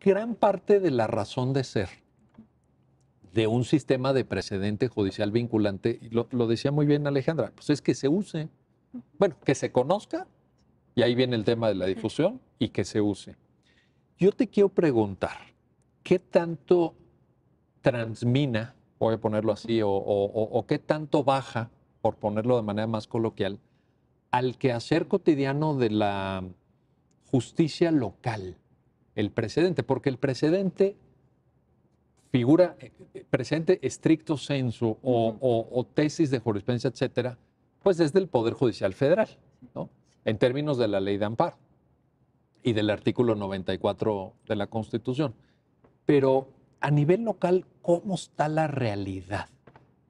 gran parte de la razón de ser de un sistema de precedente judicial vinculante, y lo, decía muy bien Alejandra, pues es que se use, bueno, que se conozca, y ahí viene el tema de la difusión, y que se use. Yo te quiero preguntar, ¿qué tanto transmina, voy a ponerlo así, o, o qué tanto baja, por ponerlo de manera más coloquial, al quehacer cotidiano de la justicia local? el precedente, porque el precedente figura, eh, eh, precedente estricto censo o, tesis de jurisprudencia, etcétera, pues es del Poder Judicial Federal, ¿no? En términos de la ley de amparo y del artículo 94 de la Constitución. Pero a nivel local, ¿cómo está la realidad?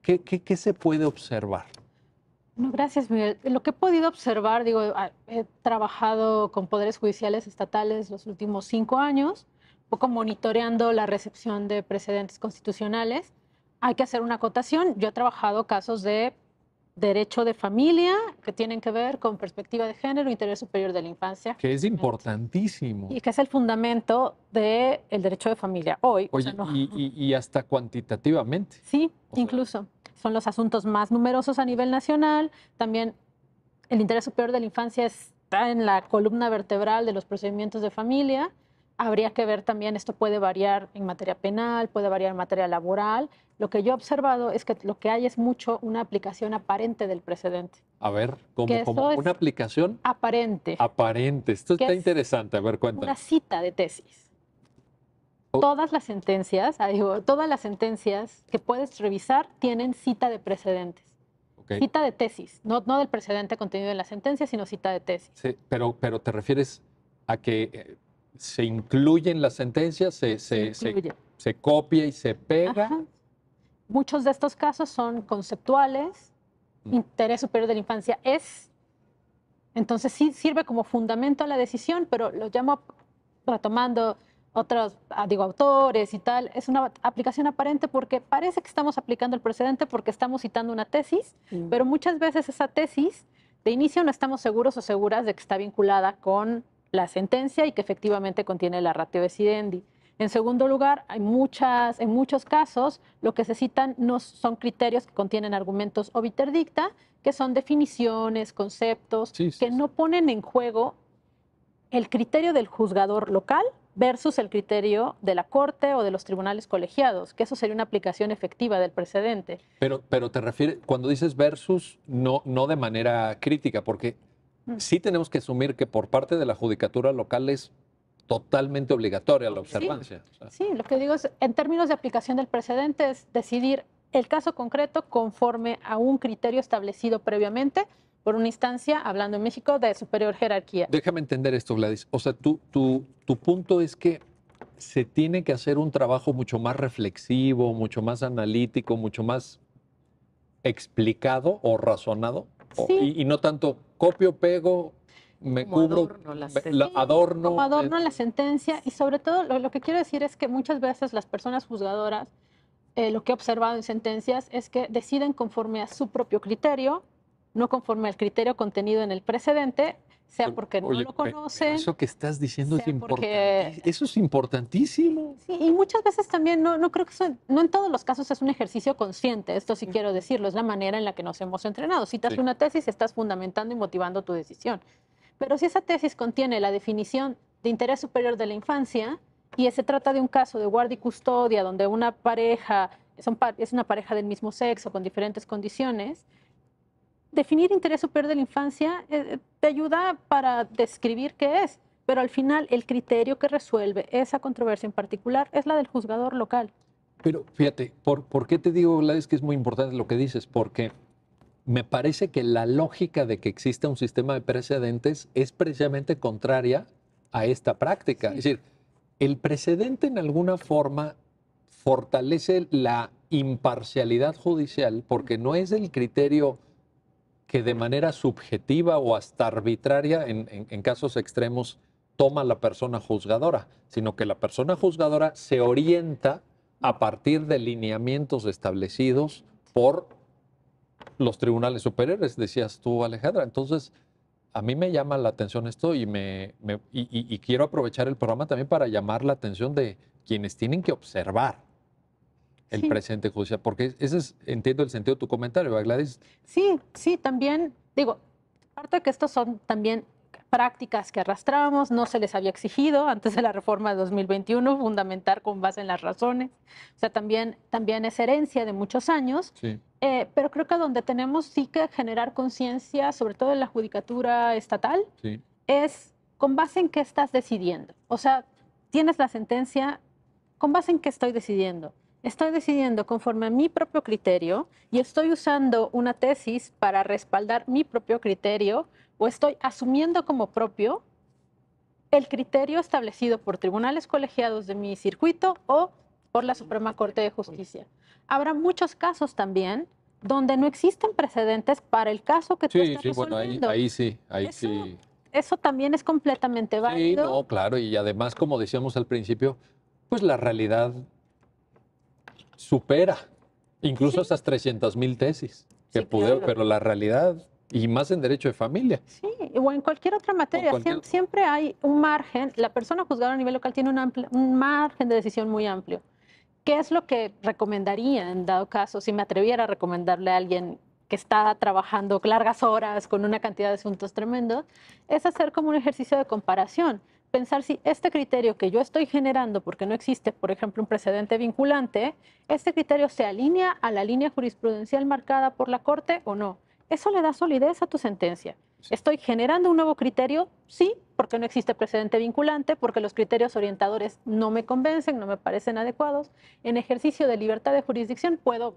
qué se puede observar? No, gracias, Miguel. Lo que he podido observar, digo, he trabajado con poderes judiciales estatales los últimos cinco años, un poco monitoreando la recepción de precedentes constitucionales. Hay que hacer una acotación. Yo he trabajado casos de derecho de familia que tienen que ver con perspectiva de género, interés superior de la infancia. Que es importantísimo. Y que es el fundamento del derecho de familia hoy. y, hasta cuantitativamente. Sí, incluso son los asuntos más numerosos a nivel nacional. También el interés superior de la infancia está en la columna vertebral de los procedimientos de familia. Habría que ver también, esto puede variar en materia penal, puede variar en materia laboral. Lo que yo he observado es que lo que hay es mucho una aplicación aparente del precedente. A ver, como, una aplicación aparente. Aparente, esto está interesante. A ver, cuéntame. Una cita de tesis. Oh. Todas las sentencias, ah, digo, todas las sentencias que puedes revisar tienen cita de precedentes. Cita de tesis, no, no del precedente contenido en la sentencia, sino cita de tesis. pero, pero te refieres a que eh, se incluyen las sentencias, se, se, copia y se pega. Muchos de estos casos son conceptuales, interés superior de la infancia es. Entonces sí sirve como fundamento a la decisión, pero lo llamo retomando otros, ah, digo, autores y tal. Es una aplicación aparente porque parece que estamos aplicando el precedente porque estamos citando una tesis, mm. pero muchas veces esa tesis de inicio no estamos seguros o seguras de que está vinculada con la sentencia y que efectivamente contiene la ratio decidendi. En segundo lugar, hay muchas, en muchos casos lo que se citan no son criterios que contienen argumentos o dicta, que son definiciones, conceptos, que no ponen en juego el criterio del juzgador local versus el criterio de la Corte o de los tribunales colegiados, que eso sería una aplicación efectiva del precedente. Pero, pero te refieres, cuando dices versus, no, no de manera crítica, porque mm. sí tenemos que asumir que por parte de la judicatura local es totalmente obligatoria la observancia. sí lo que digo es, en términos de aplicación del precedente, es decidir el caso concreto conforme a un criterio establecido previamente por una instancia, hablando en México, de superior jerarquía. Déjame entender esto, Gladys. O sea, tu, tu punto es que se tiene que hacer un trabajo mucho más reflexivo, mucho más analítico, mucho más explicado o razonado. y, no tanto copio, pego, me cubro, adorno la, adorno. Eh. la sentencia. Y sobre todo, lo, que quiero decir es que muchas veces las personas juzgadoras, eh, lo que he observado en sentencias es que deciden conforme a su propio criterio no conforme al criterio contenido en el precedente, sea porque no lo conocen. Eso que estás diciendo es importante. Eso es importantísimo. y muchas veces también no, creo que eso, no en todos los casos es un ejercicio consciente. Esto sí mm. quiero decirlo, es la manera en la que nos hemos entrenado. Citas una tesis, estás fundamentando y motivando tu decisión. Pero si esa tesis contiene la definición de interés superior de la infancia y se trata de un caso de guardia y custodia donde una pareja es una pareja del mismo sexo con diferentes condiciones, definir interés superior de la infancia eh, eh, te ayuda para describir qué es, pero al final el criterio que resuelve esa controversia en particular es la del juzgador local. Pero fíjate, ¿por, por qué te digo, Gladys, que es muy importante lo que dices? Porque me parece que la lógica de que exista un sistema de precedentes es precisamente contraria a esta práctica. Es decir, el precedente en alguna forma fortalece la imparcialidad judicial porque no es el criterio que de manera subjetiva o hasta arbitraria, en, casos extremos, toma la persona juzgadora, sino que la persona juzgadora se orienta a partir de lineamientos establecidos por los tribunales superiores, decías tú, Alejandra. Entonces, a mí me llama la atención esto y, me, y quiero aprovechar el programa también para llamar la atención de quienes tienen que observar el presente judicial? Porque ese es, entiendo el sentido de tu comentario, ¿verdad, Gladys? Sí, sí, también, digo, aparte de que estos son también prácticas que arrastrábamos, no se les había exigido antes de la reforma de 2021 fundamentar con base en las razones. O sea, también, también es herencia de muchos años. Eh, pero creo que donde tenemos sí que generar conciencia, sobre todo en la judicatura estatal, es con base en qué estás decidiendo. O sea, tienes la sentencia, con base en qué estoy decidiendo. Estoy decidiendo conforme a mi propio criterio y estoy usando una tesis para respaldar mi propio criterio o estoy asumiendo como propio el criterio establecido por tribunales colegiados de mi circuito o por la Suprema Corte de Justicia. Habrá muchos casos también donde no existen precedentes para el caso que tú sí, estás sí, Bueno, ahí, sí, eso, sí. Eso también es completamente válido. Sí, no, claro, y además, como decíamos al principio, pues la realidad supera incluso esas 300 mil tesis que pude, pero la realidad y más en derecho de familia. Sí, o en cualquier otra materia. Siempre hay un margen. La persona juzgada a nivel local tiene un, un, margen de decisión muy amplio. ¿Qué es lo que recomendaría en dado caso, si me atreviera a recomendarle a alguien que está trabajando largas horas con una cantidad de asuntos tremendos? Es hacer como un ejercicio de comparación pensar si este criterio que yo estoy generando, porque no existe, por ejemplo, un precedente vinculante, este criterio se alinea a la línea jurisprudencial marcada por la Corte o no. Eso le da solidez a tu sentencia. ¿Estoy generando un nuevo criterio? Sí, porque no existe precedente vinculante, porque los criterios orientadores no me convencen, no me parecen adecuados. En ejercicio de libertad de jurisdicción puedo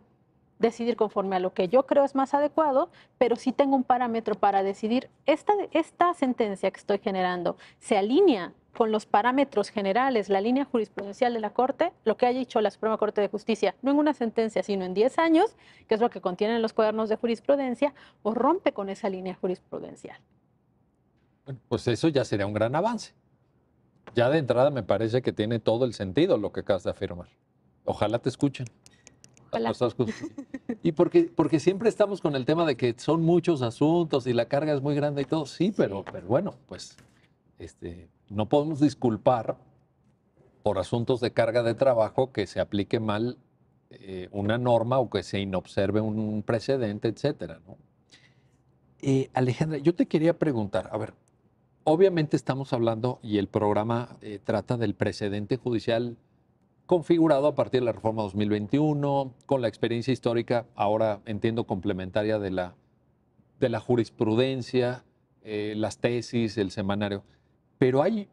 decidir conforme a lo que yo creo es más adecuado, pero sí tengo un parámetro para decidir esta, esta sentencia que estoy generando se alinea con los parámetros generales, la línea jurisprudencial de la Corte, lo que haya dicho la Suprema Corte de Justicia, no en una sentencia, sino en 10 años, que es lo que contienen los cuadernos de jurisprudencia, o rompe con esa línea jurisprudencial. Pues eso ya sería un gran avance. Ya de entrada me parece que tiene todo el sentido lo que acabas de afirmar. Ojalá te escuchen. Ojalá. Y porque, porque siempre estamos con el tema de que son muchos asuntos y la carga es muy grande y todo. Sí, pero, pero bueno, pues este, no podemos disculpar por asuntos de carga de trabajo que se aplique mal eh, una norma o que se inobserve un precedente, etcétera. Eh, Alejandra, yo te quería preguntar, a ver, obviamente estamos hablando y el programa eh, trata del precedente judicial configurado a partir de la reforma 2021, con la experiencia histórica, ahora entiendo complementaria de la, de la jurisprudencia, eh, las tesis, el semanario. Pero hay